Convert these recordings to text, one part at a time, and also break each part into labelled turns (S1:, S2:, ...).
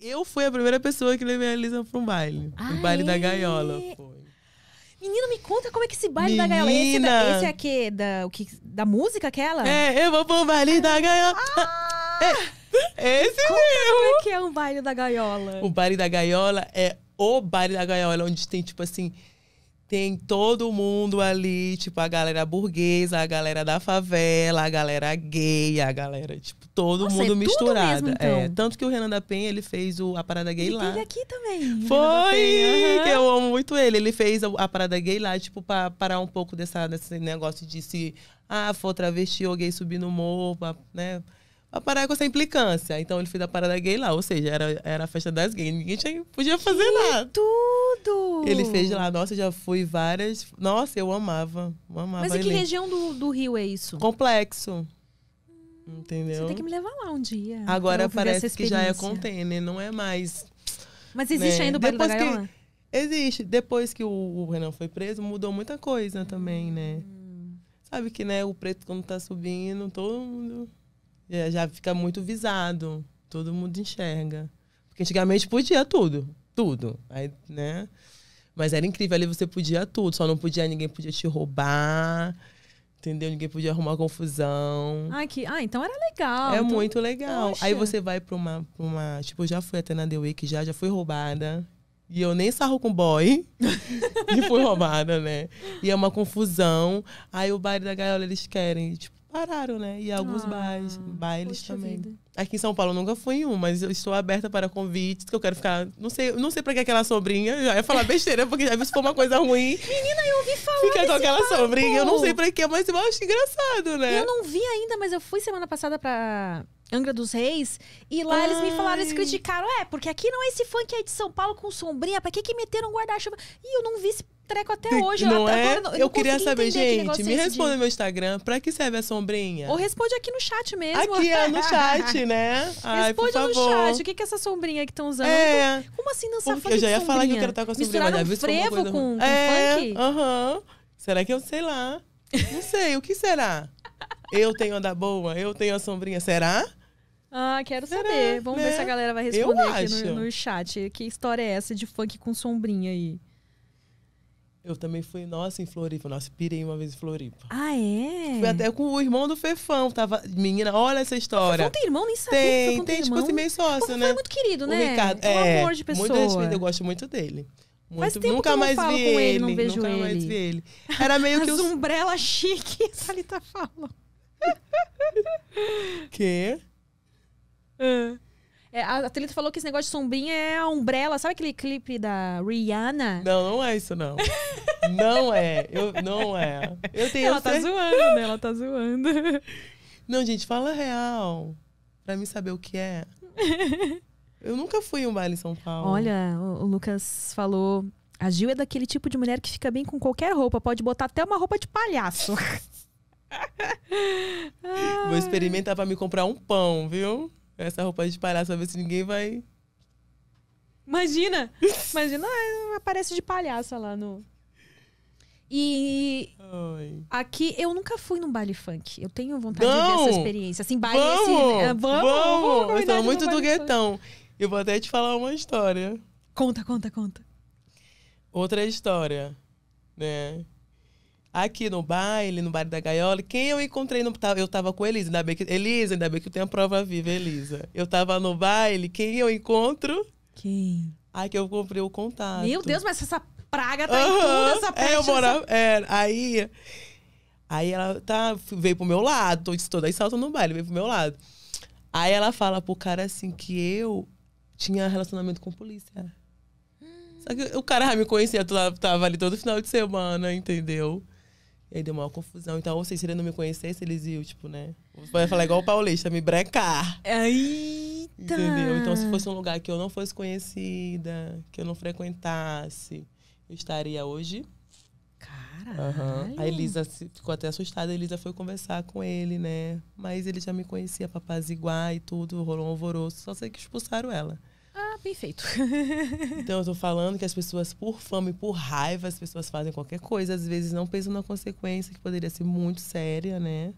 S1: Eu fui a primeira pessoa que levei a Elisa para um baile. Ah, o baile é? da gaiola. Foi.
S2: Menina, me conta como é que esse baile Menina. da gaiola. É? Esse, é da, esse é que, da, o que, da música aquela? É, eu vou pro baile da gaiola. Ah!
S1: É, é esse conta mesmo. Como
S2: é que é o baile da gaiola?
S1: O baile da gaiola é o baile da gaiola, onde tem, tipo assim, tem todo mundo ali, tipo, a galera burguesa, a galera da favela, a galera gay, a galera, tipo, todo Nossa, é mundo é misturado. então. é, tanto que o Renan da Penha, ele fez o, a Parada Gay e lá. Ele aqui também. Foi! Penha, uhum. eu amo muito ele. Ele fez a, a Parada Gay lá, tipo, para parar um pouco dessa, desse negócio de se, ah, for travesti ou gay subir no morro, pra, né? a parada com essa implicância. Então ele fez a parada gay lá, ou seja, era, era a festa das gays, ninguém tinha, podia fazer que nada. Tudo!
S2: Ele fez lá,
S1: nossa, já fui várias. Nossa, eu amava. Eu amava Mas em que região
S2: do, do Rio é isso?
S1: Complexo. Entendeu? Você tem que
S2: me levar lá um dia. Agora parece que já é
S1: container, não é mais. Mas existe né? ainda o baile Depois da Que, existe. Depois que o, o, Renan foi preso, mudou muita coisa também, né? Hum. Sabe que, né, o preto quando tá subindo, todo mundo é, já fica muito visado. Todo mundo enxerga. Porque antigamente podia tudo. Tudo. Aí, né? Mas era incrível, ali você podia tudo, só não podia, ninguém podia te roubar, entendeu? Ninguém podia arrumar confusão.
S2: ai que, ah então era legal. É então... muito legal. Poxa. Aí você
S1: vai pra uma, pra uma. Tipo, eu já fui até na The Week, já, já fui roubada. E eu nem sarro com boy. e fui roubada, né? E é uma confusão. Aí o baile da gaiola, eles querem, tipo, pararam, né? E alguns ah, bailes também. Vida. Aqui em São Paulo eu nunca fui em um, mas eu estou aberta para convites, que eu quero ficar. Não sei, não sei pra que aquela sombrinha. Já ia falar besteira, porque já se for uma coisa ruim.
S2: Menina, eu ouvi falar. Fica com aquela papo. sombrinha. Eu não sei
S1: pra que, mas eu acho engraçado, né? Eu
S2: não vi ainda, mas eu fui semana passada pra. Angra dos Reis, e lá Ai. eles me falaram, eles criticaram, é, porque aqui não é esse funk aí de São Paulo com sombrinha, pra que que meteram um guarda-chuva? E eu não vi se treco até hoje. Não eu, é? Agora, eu, queria saber, gente, me é responda de...
S1: meu Instagram. Pra que serve a sombrinha? Ou
S2: responde aqui no chat mesmo. Aqui é no chat, né? Ai, responde no favor. chat. O que, é essa sombrinha que estão usando? É. Como assim não Porque funk Eu já ia falar que eu quero estar tá com a sombrinha. Misturaram mas um frevo com, com é, funk?
S1: Aham. Uh -huh. Será que eu sei lá? Não sei. O que será? eu tenho a da boa? Eu tenho a sombrinha? Será?
S2: Ah, quero Será, saber. Vamos né? ver se a né? galera vai responder eu aqui no, no, chat. Que história é essa de funk com sombrinha aí?
S1: Eu também fui, nossa, em Floripa. Nossa, pirei uma vez em Floripa. Ah, é? Fui até com o irmão do Fefão. Tava, menina, olha essa história. Fefão tem irmão? Nem sabia Tem, tem, tipo assim, meio sócio, né? Foi muito querido, né? O Ricardo, é, um amor de pessoa. Muito respeito, eu gosto muito dele. Muito, nunca mais vi ele, ele, não vejo nunca ele. mais vi ele.
S2: Era meio que os umbrella chique, Salita tá falou. que? Uh. Ah. É, a Atleta falou que esse negócio de sombrinha é a Umbrella. Sabe aquele clipe da Rihanna?
S1: Não, não é isso, não. não é. Eu, não é. Eu tenho Ela tá zoando, né? Ela tá zoando. Não, gente, fala real. Pra mim saber o que é. Eu nunca fui em um baile em São Paulo. Olha,
S2: o, Lucas falou. A Gil é daquele tipo de mulher que fica bem com qualquer roupa. Pode botar até uma roupa de palhaço.
S1: Vou experimentar para me comprar um pão, viu? essa roupa de palhaço pra ver se ninguém vai.
S2: Imagina! Imagina, aparece de palhaça lá no. E Oi. aqui eu nunca fui num baile funk. Eu tenho vontade não. de ver essa experiência. Assim, baile vamos, assim, né? vamos, vamos. vamos eu sou muito do guetão.
S1: Funk. Eu vou até te falar uma história. Conta, conta, conta. Outra história, né? aqui no baile, no baile da gaiola, quem eu encontrei no. Eu tava com Elisa, ainda bem que. Elisa, ainda bem que eu tenho a prova viva, Elisa. Eu tava no baile, quem eu encontro? Quem? Ai, que eu comprei o contato. Meu Deus, mas essa praga tá uhum. em tudo, essa peste. É, eu morava. É, aí. Aí ela tá, veio pro meu lado, tô, disse, toda no baile, veio pro meu lado. Aí ela fala pro cara assim que eu tinha relacionamento com polícia. Hum. Só que o cara já me conhecia, tava ali todo final de semana, entendeu? E aí deu uma confusão. Então, ou seja, se ele não me conhecesse, eles iam, tipo, né? Vai falar igual o paulista, me brecar. Eita! Entendeu? Então, se fosse um lugar que eu não fosse conhecida, que eu não frequentasse, eu estaria hoje. Caralho! Uhum. A Elisa ficou até assustada, a Elisa foi conversar com ele, né? Mas ele já me conhecia, igual e tudo, rolou um alvoroço. Só sei que expulsaram ela bem feito. então, eu tô falando que as pessoas, por fama e por raiva, as pessoas fazem qualquer coisa. Às vezes não pensam na consequência, que poderia ser muito séria, né?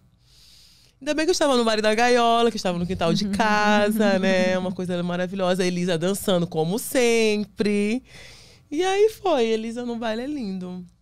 S1: Ainda bem que eu estava no bar da gaiola, que eu estava no quintal de casa, né? Uma coisa maravilhosa. A Elisa dançando, como sempre. E aí foi, Elisa no baile é lindo.